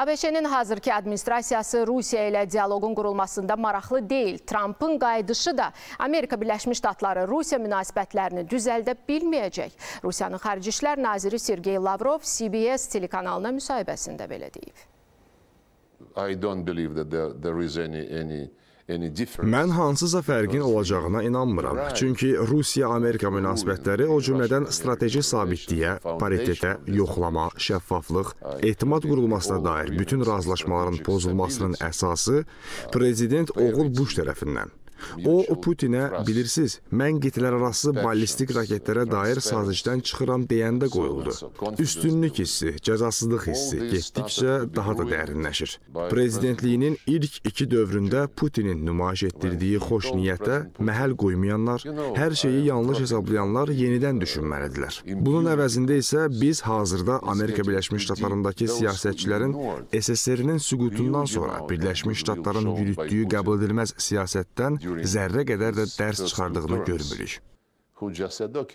ABŞ-nin hazırki administrasiyası Rusiya ilə dialoqun qurulmasında maraqlı deyil. Trampın qayıdışı da Amerika Birləşmiş Ştatları Rusiya münasibətlərini düzəldə bilməyəcək. Rusiyanın Xarici İşlər Naziri Sergey Lavrov CBS telekanalına müsahibəsində belə deyib. I don't believe that there, there is any, any Yəni Mən hansısa fərqin olacağına inanmıram. Çünki Rusiya-Amerika münasibətləri o cümlədən strateji sabitliyə, paritetə, yoxlama, şəffaflıq, etimad qurulmasına dair bütün razılaşmaların pozulmasının əsası prezident oğul Buş tərəfindən O Putinə bilirsiz, mən qitələrarası ballistik raketlərə dair sazişdən çıxıram deyəndə qoyuldu. Üstünlük hissi, cəzasızlıq hissi getdikcə daha da dərinləşir. Prezidentliyinin ilk iki dövründə Putinin nümayiş etdirdiyi xoş niyyətə məhəl qoymayanlar, hər şeyi yanlış hesablayanlar yenidən düşünməlidirlər. Bunun əvəzində isə biz hazırda Amerika Birləşmiş Ştatlarındakı siyasətçilərin SSR-nin süqutundan sonra Birləşmiş Ştatların yürütdüyü qəbul edilməz siyasətdən zərrə qədər də dərs çıxardığını görmürük.